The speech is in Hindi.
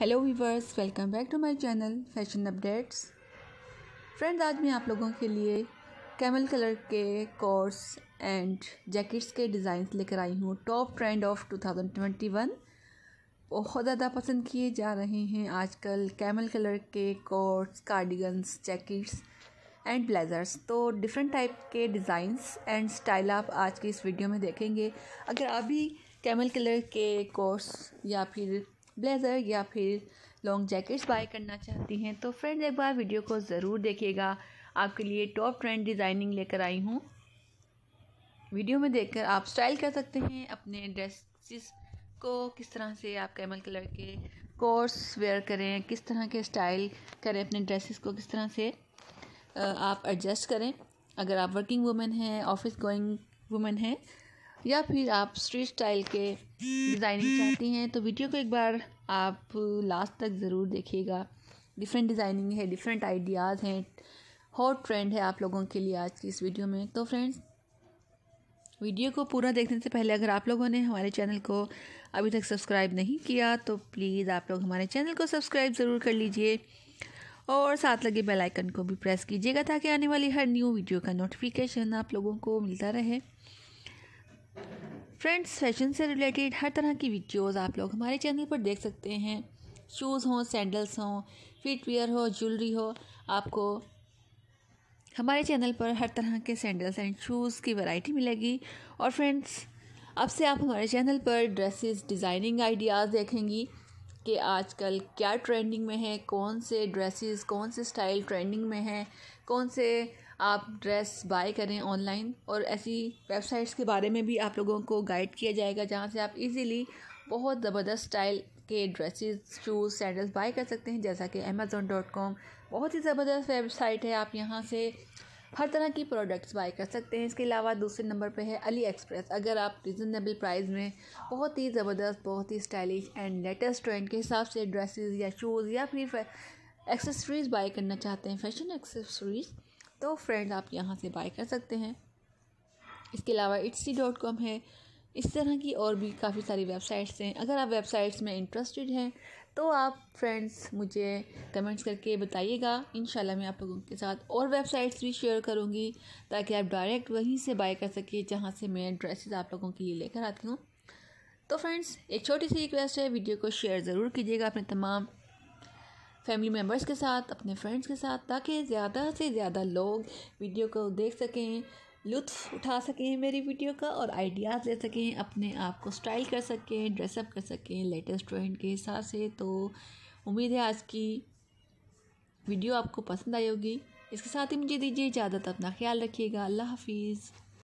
hello viewers welcome back to my channel fashion updates friends आज मैं आप लोगों के लिए कैमल कलर के कोर्स एंड जैकेट्स के डिज़ाइन लेकर आई हूँ टॉप ट्रेंड ऑफ 2021 बहुत ज़्यादा पसंद किए जा रहे हैं आजकल कैमल कलर के coats cardigans jackets and blazers तो डिफरेंट टाइप के डिज़ाइंस एंड स्टाइल आप आज के इस वीडियो में देखेंगे अगर आप भी कैमल कलर के कोर्स या फिर ब्लेज़र या फिर लॉन्ग जैकेट्स बाय करना चाहती हैं तो फ्रेंड्स एक बार वीडियो को ज़रूर देखिएगा आपके लिए टॉप ट्रेंड डिज़ाइनिंग लेकर आई हूँ वीडियो में देखकर आप स्टाइल कर सकते हैं अपने ड्रेसिस को किस तरह से आप कैमल कलर के कोर्स वेयर करें किस तरह के स्टाइल करें अपने ड्रेसिस को किस तरह से आप एडजस्ट करें अगर आप वर्किंग वूमेन हैं ऑफिस गोइंग वुमेन हैं या फिर आप स्ट्रीट स्टाइल के डिज़ाइनिंग चाहती हैं तो वीडियो को एक बार आप लास्ट तक ज़रूर देखिएगा डिफरेंट डिज़ाइनिंग है डिफरेंट आइडियाज़ हैं हॉट ट्रेंड है आप लोगों के लिए आज की इस वीडियो में तो फ्रेंड्स वीडियो को पूरा देखने से पहले अगर आप लोगों ने हमारे चैनल को अभी तक सब्सक्राइब नहीं किया तो प्लीज़ आप लोग हमारे चैनल को सब्सक्राइब ज़रूर कर लीजिए और साथ लगे बेल आइकन को भी प्रेस कीजिएगा ताकि आने वाली हर न्यू वीडियो का नोटिफिकेशन आप लोगों को मिलता रहे फ्रेंड्स फैशन से रिलेटेड हर तरह की वीडियोस आप लोग हमारे चैनल पर देख सकते हैं शूज़ हों सैंडल्स हों फिटवेयर हो ज्वेलरी हो आपको हमारे चैनल पर हर तरह के सैंडल्स एंड शूज़ की वैरायटी मिलेगी और फ्रेंड्स अब से आप हमारे चैनल पर ड्रेसेस डिज़ाइनिंग आइडियाज़ देखेंगी कि आजकल क्या ट्रेंडिंग में है कौन से ड्रेसेस कौन से स्टाइल ट्रेंडिंग में हैं कौन से आप ड्रेस बाय करें ऑनलाइन और ऐसी वेबसाइट्स के बारे में भी आप लोगों को गाइड किया जाएगा जहाँ से आप इजीली बहुत ज़बरदस्त स्टाइल के ड्रेसेस शूज़ सैंडल्स बाय कर सकते हैं जैसा कि अमेज़ोन डॉट कॉम बहुत ही ज़बरदस्त वेबसाइट है आप यहाँ से हर तरह की प्रोडक्ट्स बाय कर सकते हैं इसके अलावा दूसरे नंबर पे है अली एक्सप्रेस अगर आप रिजनेबल प्राइस में बहुत ही ज़बरदस्त बहुत ही स्टाइलिश एंड लेटेस्ट ट्रेंड के हिसाब से ड्रेसेस या शूज़ या फिर एक्सेसरीज़ बाय करना चाहते हैं फैशन एक्सेसरीज़ तो फ्रेंड आप यहाँ से बाय कर सकते हैं इसके अलावा इट्सी डॉट कॉम है इस तरह की और भी काफ़ी सारी वेबसाइट्स हैं अगर आप वेबसाइट्स में इंटरेस्टेड हैं तो आप फ्रेंड्स मुझे कमेंट्स करके बताइएगा इन मैं आप लोगों के साथ और वेबसाइट्स भी शेयर करूँगी ताकि आप डायरेक्ट वहीं से बाय कर सकें जहाँ से मैं ड्रेसेस आप लोगों के लिए लेकर आती हूँ तो फ्रेंड्स एक छोटी सी रिक्वेस्ट है वीडियो को शेयर ज़रूर कीजिएगा अपने तमाम फैमिली मेम्बर्स के साथ अपने फ्रेंड्स के साथ ताकि ज़्यादा से ज़्यादा लोग वीडियो को देख सकें लुत्फ़ उठा सकें मेरी वीडियो का और आइडियाज़ ले सकें अपने आप को स्टाइल कर सकें ड्रेसअप कर सकें लेटेस्ट ट्रेंड के हिसाब से तो उम्मीद है आज की वीडियो आपको पसंद आई होगी इसके साथ ही मुझे दीजिए इजाज़त अपना ख्याल रखिएगा अल्लाह हाफिज़